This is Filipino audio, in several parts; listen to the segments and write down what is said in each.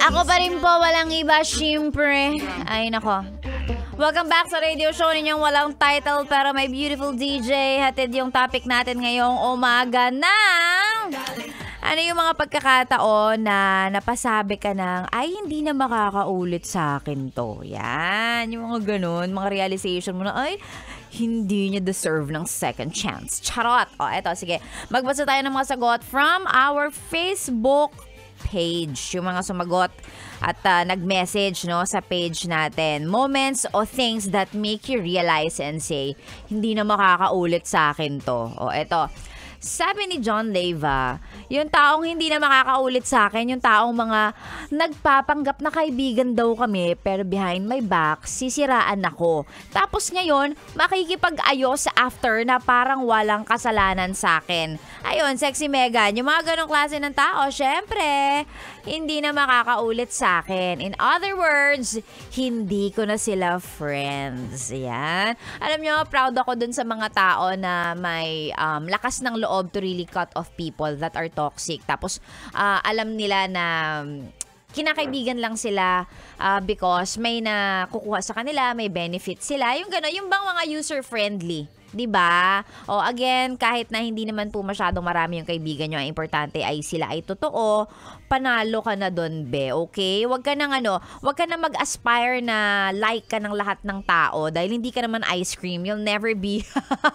Ako pa rin po, walang iba, syempre. Ay, nako. Welcome back sa radio show ninyong walang title pero may beautiful DJ. Hatid yung topic natin ngayong umaga ng... Ano yung mga pagkakataon na napasabi ka ng, ay, hindi na makakaulit sa akin to. Yan, yung mga ganun, mga realization mo na, ay, hindi niya deserve ng second chance. Charot! O, eto, sige. Magbasa tayo ng mga sagot from our Facebook page, yung mga sumagot at uh, nag-message no, sa page natin. Moments or things that make you realize and say, hindi na makakaulit sa akin to. O eto, sabi ni John Leva, yung taong hindi na makakaulit sa akin, yung taong mga nagpapanggap na kaibigan daw kami pero behind my back, sisiraan ako. Tapos ngayon, makikipag ayos sa after na parang walang kasalanan sa akin. Ayun, sexy Megan, yung mga ganong klase ng tao, syempre, hindi na makakaulit sa akin. In other words, hindi ko na sila friends. Yan. Alam nyo, proud ako dun sa mga tao na may um, lakas ng loob loob to really cut off people that are toxic. Tapos, uh, alam nila na mm, kinakaibigan lang sila uh, because may nakukuha sa kanila, may benefit sila. Yung gano'n, yung bang mga user-friendly 'di ba? O again, kahit na hindi naman po masyadong marami yung kaibigan niyo, ang importante ay sila ay totoo. Panalo ka na doon, be. Okay? Huwag ka nang ano, huwag ka nang mag-aspire na like ka ng lahat ng tao dahil hindi ka naman ice cream. You'll never be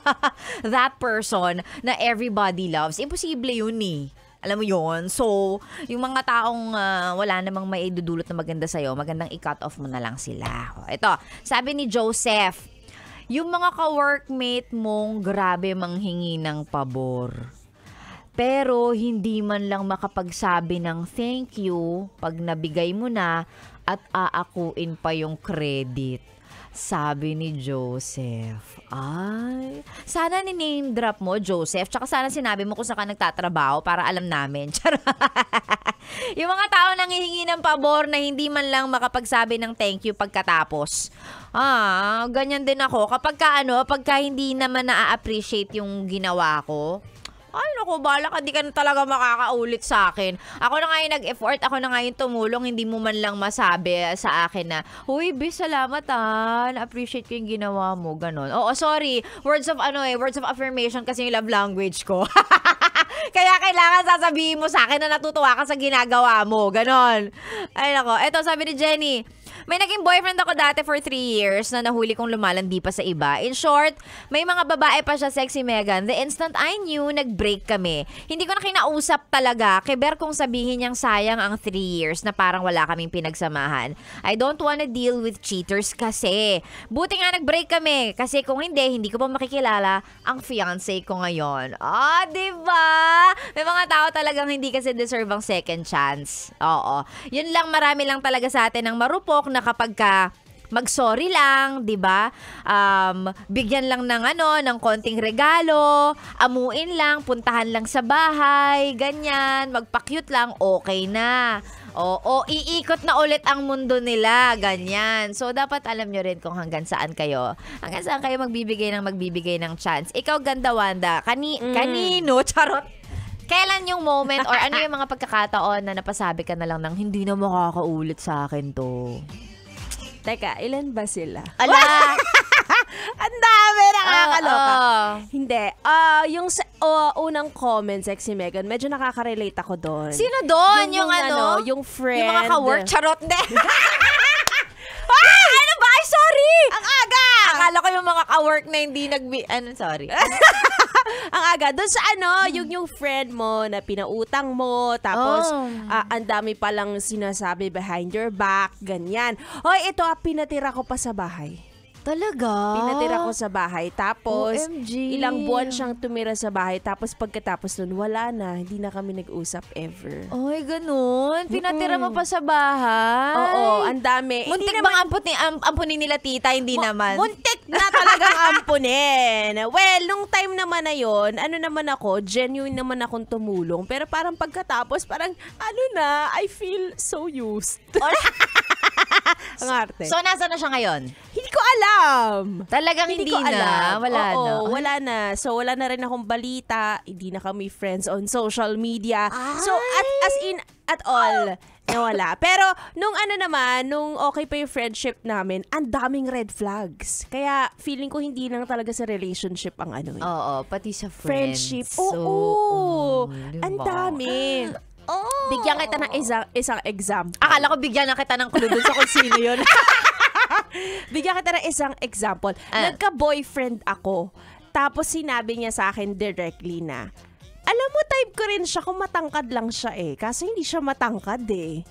that person na everybody loves. Imposible 'yun eh. Alam mo yon So, yung mga taong uh, wala namang maidudulot na maganda sa'yo, magandang i-cut off mo na lang sila. Ito, sabi ni Joseph, yung mga ka-workmate mong grabe manghingi ng pabor. Pero hindi man lang makapagsabi ng thank you pag nabigay mo na at aakuin pa yung credit. Sabi ni Joseph, ay, sana ni-name drop mo, Joseph, tsaka sana sinabi mo kung saan ka nagtatrabaho para alam namin. yung mga tao nang hihingi ng pabor na hindi man lang makapagsabi ng thank you pagkatapos Ah, ganyan din ako. Kapag ka, ano, pagka hindi naman na-appreciate yung ginawa ko, ay naku, bala ka, di ka na talaga makakaulit sa akin. Ako na nga yung nag-effort, ako na nga yung tumulong, hindi mo man lang masabi sa akin na, Uy, bis, salamat ah, na-appreciate ko yung ginawa mo, ganun. Oo, sorry, words of ano eh, words of affirmation kasi yung love language ko. Kaya kailangan sasabihin mo sa akin na natutuwa ka sa ginagawa mo, ganun. Ay nako, eto sabi ni Jenny, may naging boyfriend ako dati for three years na nahuli kong lumalandi pa sa iba. In short, may mga babae pa siya, sexy Megan. The instant I knew, nag-break kami. Hindi ko na kinausap talaga. Keber kung sabihin niyang sayang ang three years na parang wala kaming pinagsamahan. I don't wanna deal with cheaters kasi. Buti nga nag-break kami. Kasi kung hindi, hindi ko pa makikilala ang fiance ko ngayon. Ah, oh, di ba? May mga tao talagang hindi kasi deserve ang second chance. Oo. Yun lang, marami lang talaga sa atin ang marupok na kapag ka mag-sorry lang, 'di ba? Um, bigyan lang ng ano, ng konting regalo, amuin lang, puntahan lang sa bahay, ganyan, magpa-cute lang, okay na. Oo, iikot na ulit ang mundo nila, ganyan. So dapat alam nyo rin kung hanggang saan kayo. Hanggang saan kayo magbibigay ng magbibigay ng chance. Ikaw ganda Wanda, kani mm. kanino charot? Kailan yung moment or ano yung mga pagkakataon na napasabi ka na lang ng hindi na makakaulit sa akin to? Teka, ilan ba sila? Ala! Ang dami, nakakaloka. Oh, oh. Hindi. Uh, yung sa, uh, unang comment, Sexy Megan, medyo nakaka-relate ako doon. Sino doon? Yung, yung, yung ano, ano? Yung friend. Yung mga ka-work. Charot, hindi. Ay! Ano ba? Ay, sorry! Ang aga! Akala ko yung mga ka-work na hindi nag... Ano, sorry ang aga. Doon sa ano, hmm. yung yung friend mo na pinautang mo, tapos oh. uh, ang dami pa lang sinasabi behind your back, ganyan. Hoy, ito ah, pinatira ko pa sa bahay. Talaga? Pinatira ko sa bahay. Tapos, OMG. ilang buwan siyang tumira sa bahay. Tapos, pagkatapos nun, wala na. Hindi na kami nag-usap ever. Ay, ganun? Pinatira mo pa sa bahay? Oo, ang dami. Muntik bang naman... ampunin, am, ampunin nila tita? Hindi M- naman. Muntik na talagang ampunin. Well, nung time naman na yon, ano naman ako, genuine naman akong tumulong. Pero parang pagkatapos, parang ano na, I feel so used. Ang arte. So, nasa na siya ngayon? Hindi ko alam. Talagang hindi, hindi ko na? Alam. Wala Oo, na? wala na. So, wala na rin akong balita. Hindi na kami friends on social media. Ay. So, at, as in, at all na wala. Pero nung ano naman, nung okay pa yung friendship namin, ang daming red flags. Kaya feeling ko hindi lang talaga sa relationship ang ano. Eh. Oo, pati sa friends. Friendship. Oo. So, oo. Mm, ang dami. Oh. Bigyan kita ng isang, isang example. Akala ko bigyan na kita ng clue dun sa kung sino yun. bigyan kita ng isang example. Uh. Nagka-boyfriend ako. Tapos sinabi niya sa akin directly na, type ko rin siya kung matangkad lang siya eh. Kasi hindi siya matangkad eh.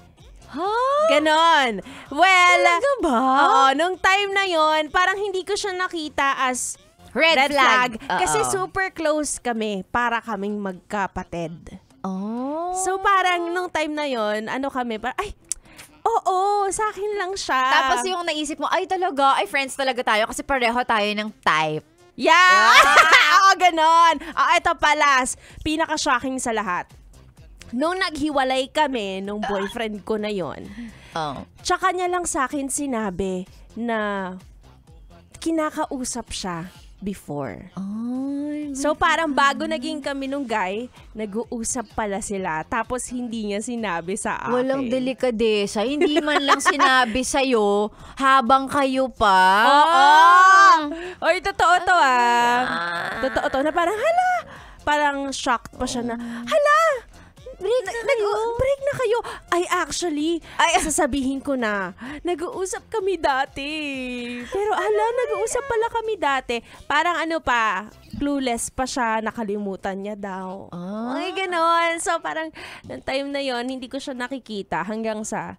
Huh? Ganon. Well, Talaga ba? Oo, nung time na yon parang hindi ko siya nakita as red, red flag. flag. Kasi super close kami para kaming magkapatid. Oh. So parang nung time na yon ano kami, parang, ay, Oo, sa akin lang siya. Tapos yung naisip mo, ay talaga, ay friends talaga tayo kasi pareho tayo ng type. Yeah! yeah! Ah, ganon. Ah, ito palas, pinaka-shocking sa lahat. Nung naghiwalay kami, nung boyfriend ko na yon, oh. tsaka niya lang sa akin sinabi na kinakausap siya before. Oh, so parang bago naging kami nung guy, nag-uusap pala sila. Tapos hindi niya sinabi sa akin. Walang delikadesa. Hindi man lang sinabi sa'yo habang kayo pa. Oo! Oh! Oy, totoo to ah. ah. Totoo to na parang, hala! Parang shocked pa siya na, oh. hala! break na kayo. Nag- break na kayo. I actually, Ay, ah. sasabihin ko na, nag-uusap kami dati. Pero ala, nag-uusap pala kami dati. Parang ano pa, clueless pa siya, nakalimutan niya daw. Ah. Ay, ganon. So, parang, ng time na yon hindi ko siya nakikita hanggang sa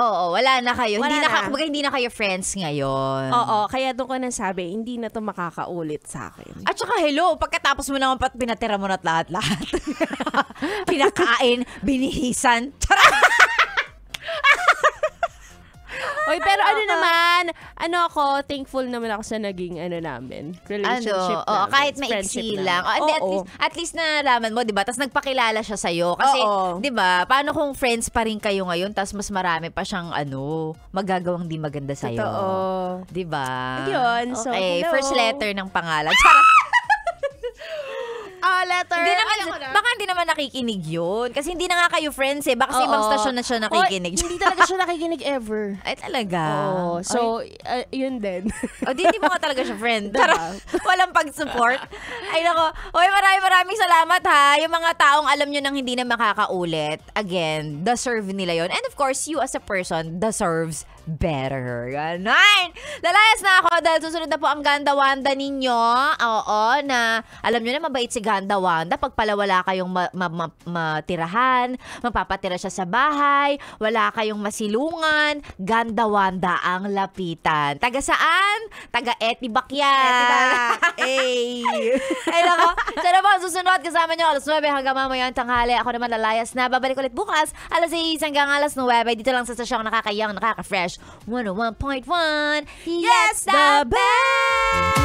Oo, wala na kayo. Wala hindi na, na. Kumbaga, hindi na kayo friends ngayon. Oo, kaya doon ko nasabi, hindi na to makakaulit sa akin. At saka hello, pagkatapos mo naman pat pinatira mo na lahat-lahat. Pinakain, binihisan. Tara! Oy, pero ano naman, ano ako, thankful naman ako sa naging ano namin, relationship ano, namin. kahit maiksi lang. Oh, at, least, at least naraman mo, di ba? Tapos nagpakilala siya sa'yo. Kasi, di ba, paano kung friends pa rin kayo ngayon, tapos mas marami pa siyang, ano, magagawang di maganda sa'yo. Totoo. Di ba? Yun. So, okay, hello. first letter ng pangalan. Charot letter. Hindi naman, na. Baka hindi naman nakikinig yun. Kasi hindi na nga kayo friends eh. Baka sa ibang stasyon na siya nakikinig. O, hindi talaga siya nakikinig ever. Ay, talaga. Oo. so, uh, yun din. O, di, di mo nga talaga siya friend. Pero diba? walang pag-support. Ay, nako. Hoy, marami maraming salamat ha. Yung mga taong alam nyo nang hindi na makakaulit, again, deserve nila yon And of course, you as a person deserves better. Ganon! Lalayas na ako dahil susunod na po ang Ganda Wanda ninyo. Oo, na alam nyo na mabait si Ganda Wanda. Pag pala wala kayong matirahan, mapapatira siya sa bahay, wala kayong masilungan, Ganda Wanda ang lapitan. Taga saan? Taga Etibak yan. Etibak. Ay! Ay, nako. Sana po susunod. Kasama nyo alas 9 hanggang mamaya ang tanghali. Ako naman lalayas na. Babalik ulit bukas alas 6 hanggang alas 9. Dito lang sa sasyong nakakayang, nakaka-fresh Fresh 101.1. Yes, the best!